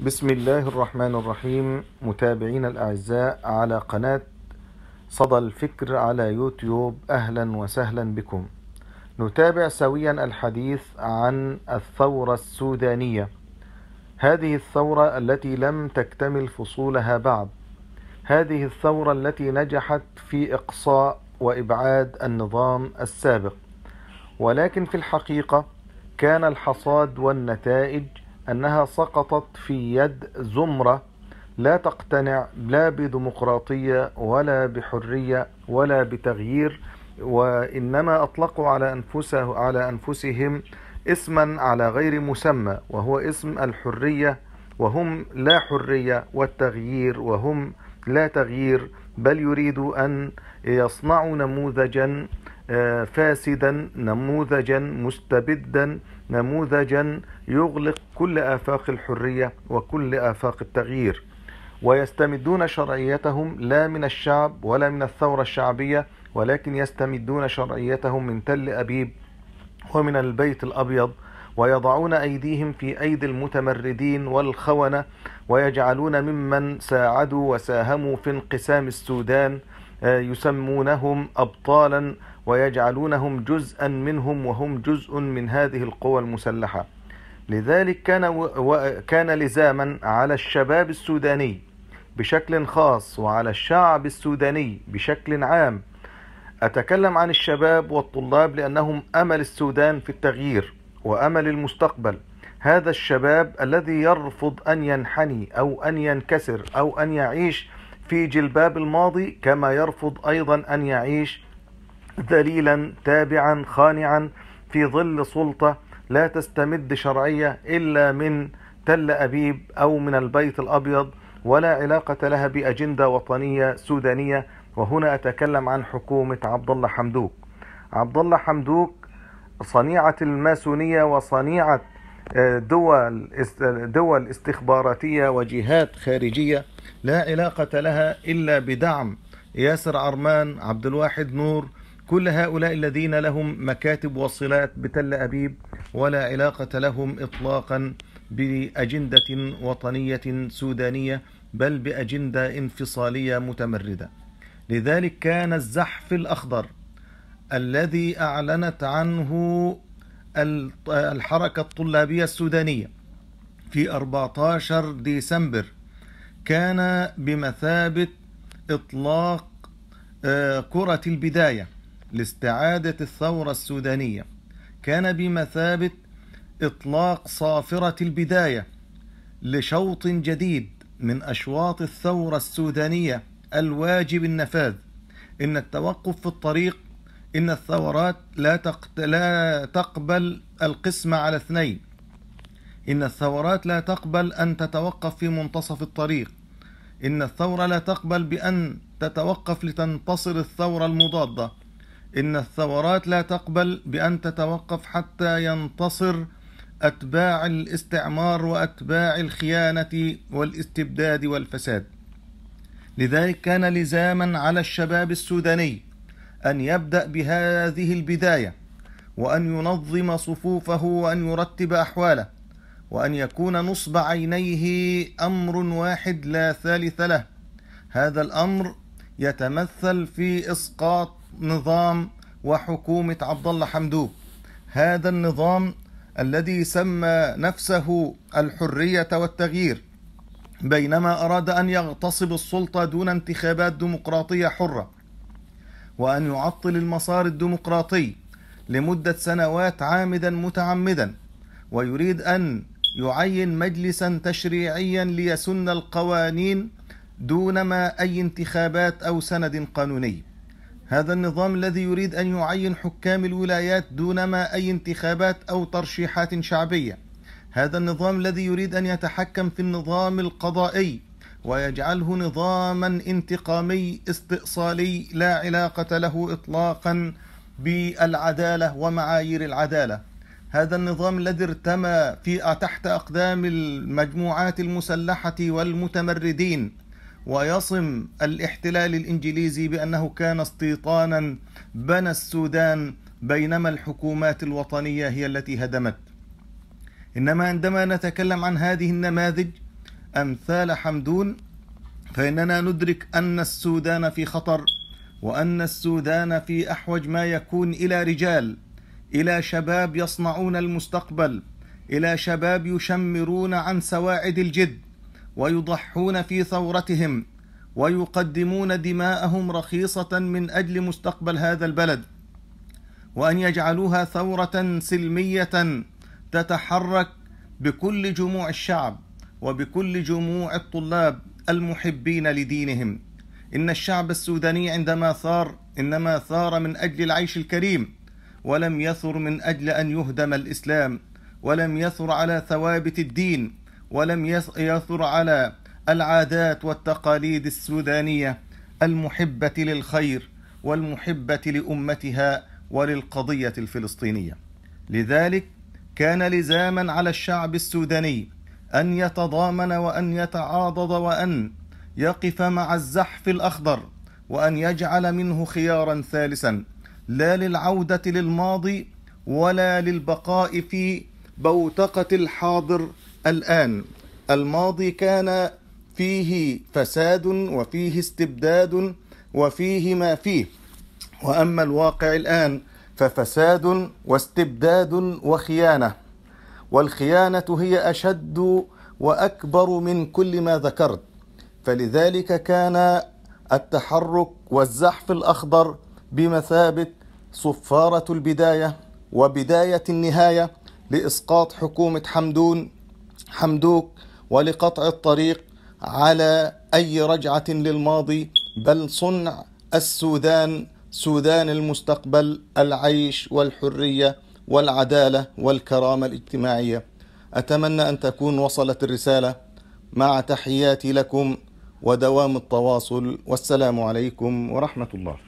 بسم الله الرحمن الرحيم متابعين الأعزاء على قناة صدى الفكر على يوتيوب أهلا وسهلا بكم نتابع سويا الحديث عن الثورة السودانية هذه الثورة التي لم تكتمل فصولها بعد هذه الثورة التي نجحت في إقصاء وإبعاد النظام السابق ولكن في الحقيقة كان الحصاد والنتائج أنها سقطت في يد زمرة لا تقتنع لا بديمقراطية ولا بحرية ولا بتغيير وإنما أطلقوا على أنفسه على أنفسهم اسما على غير مسمى وهو اسم الحرية وهم لا حرية والتغيير وهم لا تغيير بل يريدوا أن يصنعوا نموذجا آه، فاسدا نموذجا مستبدا نموذجا يغلق كل آفاق الحرية وكل آفاق التغيير ويستمدون شرعيتهم لا من الشعب ولا من الثورة الشعبية ولكن يستمدون شرعيتهم من تل أبيب ومن البيت الأبيض ويضعون أيديهم في أيدي المتمردين والخونة ويجعلون ممن ساعدوا وساهموا في انقسام السودان آه، يسمونهم أبطالا ويجعلونهم جزءا منهم وهم جزء من هذه القوى المسلحة لذلك كان, و... كان لزاما على الشباب السوداني بشكل خاص وعلى الشعب السوداني بشكل عام أتكلم عن الشباب والطلاب لأنهم أمل السودان في التغيير وأمل المستقبل هذا الشباب الذي يرفض أن ينحني أو أن ينكسر أو أن يعيش في جلباب الماضي كما يرفض أيضا أن يعيش ذليلا تابعا خانعا في ظل سلطة لا تستمد شرعية إلا من تل أبيب أو من البيت الأبيض ولا علاقة لها بأجندة وطنية سودانية وهنا أتكلم عن حكومة عبد الله حمدوك عبد الله حمدوك صنيعة الماسونية وصنيعة دول دول استخباراتيه وجهات خارجيه لا علاقه لها الا بدعم ياسر عرمان عبد الواحد نور كل هؤلاء الذين لهم مكاتب وصلات بتل ابيب ولا علاقه لهم اطلاقا باجنده وطنيه سودانيه بل باجنده انفصاليه متمرده لذلك كان الزحف الاخضر الذي اعلنت عنه الحركة الطلابية السودانية في 14 ديسمبر كان بمثابة إطلاق آه، كرة البداية لاستعادة الثورة السودانية كان بمثابة إطلاق صافرة البداية لشوط جديد من أشواط الثورة السودانية الواجب النفاذ إن التوقف في الطريق إن الثورات لا, لا تقبل القسمة على اثنين إن الثورات لا تقبل أن تتوقف في منتصف الطريق إن الثورة لا تقبل بأن تتوقف لتنتصر الثورة المضادة إن الثورات لا تقبل بأن تتوقف حتى ينتصر أتباع الاستعمار وأتباع الخيانة والاستبداد والفساد لذلك كان لزاما على الشباب السوداني أن يبدأ بهذه البداية وأن ينظم صفوفه وأن يرتب أحواله وأن يكون نصب عينيه أمر واحد لا ثالث له هذا الأمر يتمثل في إسقاط نظام وحكومة عبد الله حمدوك هذا النظام الذي سمى نفسه الحرية والتغيير بينما أراد أن يغتصب السلطة دون انتخابات ديمقراطية حرة وأن يعطل المسار الديمقراطي لمدة سنوات عامدا متعمدا ويريد أن يعين مجلسا تشريعيا ليسن القوانين دونما أي انتخابات أو سند قانوني هذا النظام الذي يريد أن يعين حكام الولايات دونما أي انتخابات أو ترشيحات شعبية هذا النظام الذي يريد أن يتحكم في النظام القضائي ويجعله نظاما انتقامي استئصالي لا علاقة له إطلاقا بالعدالة ومعايير العدالة هذا النظام الذي ارتمى في تحت أقدام المجموعات المسلحة والمتمردين ويصم الاحتلال الإنجليزي بأنه كان استيطانا بنى السودان بينما الحكومات الوطنية هي التي هدمت إنما عندما نتكلم عن هذه النماذج أمثال حمدون فإننا ندرك أن السودان في خطر وأن السودان في أحوج ما يكون إلى رجال إلى شباب يصنعون المستقبل إلى شباب يشمرون عن سواعد الجد ويضحون في ثورتهم ويقدمون دماءهم رخيصة من أجل مستقبل هذا البلد وأن يجعلوها ثورة سلمية تتحرك بكل جموع الشعب وبكل جموع الطلاب المحبين لدينهم إن الشعب السوداني عندما ثار إنما ثار من أجل العيش الكريم ولم يثر من أجل أن يهدم الإسلام ولم يثر على ثوابت الدين ولم يثر على العادات والتقاليد السودانية المحبة للخير والمحبة لأمتها وللقضية الفلسطينية لذلك كان لزاما على الشعب السوداني أن يتضامن وأن يتعاضد وأن يقف مع الزحف الأخضر وأن يجعل منه خيارا ثالثا لا للعودة للماضي ولا للبقاء في بوتقة الحاضر الآن الماضي كان فيه فساد وفيه استبداد وفيه ما فيه واما الواقع الان ففساد واستبداد وخيانه والخيانة هي أشد وأكبر من كل ما ذكرت فلذلك كان التحرك والزحف الأخضر بمثابة صفارة البداية وبداية النهاية لإسقاط حكومة حمدون حمدوك ولقطع الطريق على أي رجعة للماضي بل صنع السودان سودان المستقبل العيش والحريه والعدالة والكرامة الاجتماعية أتمنى أن تكون وصلت الرسالة مع تحياتي لكم ودوام التواصل والسلام عليكم ورحمة الله